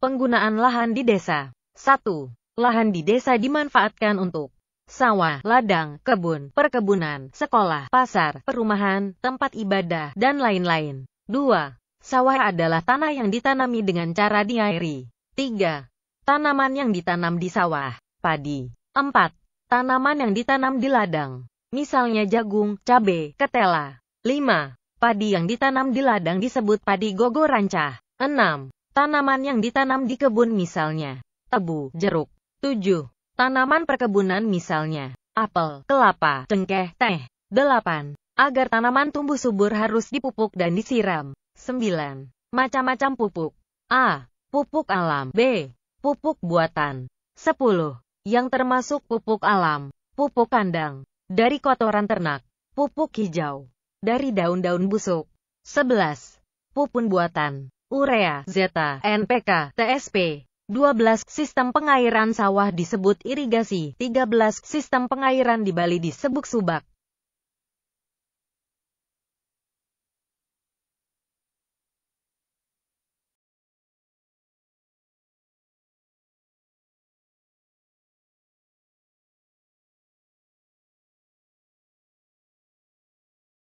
Penggunaan lahan di desa 1. Lahan di desa dimanfaatkan untuk sawah, ladang, kebun, perkebunan, sekolah, pasar, perumahan, tempat ibadah, dan lain-lain. 2. Sawah adalah tanah yang ditanami dengan cara diairi. 3. Tanaman yang ditanam di sawah, padi. 4. Tanaman yang ditanam di ladang, misalnya jagung, cabai, ketela. 5. Padi yang ditanam di ladang disebut padi gogo rancah. 6. Tanaman yang ditanam di kebun misalnya, tebu, jeruk. 7. Tanaman perkebunan misalnya, apel, kelapa, cengkeh, teh. 8. Agar tanaman tumbuh subur harus dipupuk dan disiram. 9. Macam-macam pupuk. A. Pupuk alam. B. Pupuk buatan. 10. Yang termasuk pupuk alam, pupuk kandang, dari kotoran ternak, pupuk hijau, dari daun-daun busuk. 11. Pupun buatan urea, zeta, NPK, TSP. 12. Sistem pengairan sawah disebut irigasi. 13. Sistem pengairan di Bali disebut subak.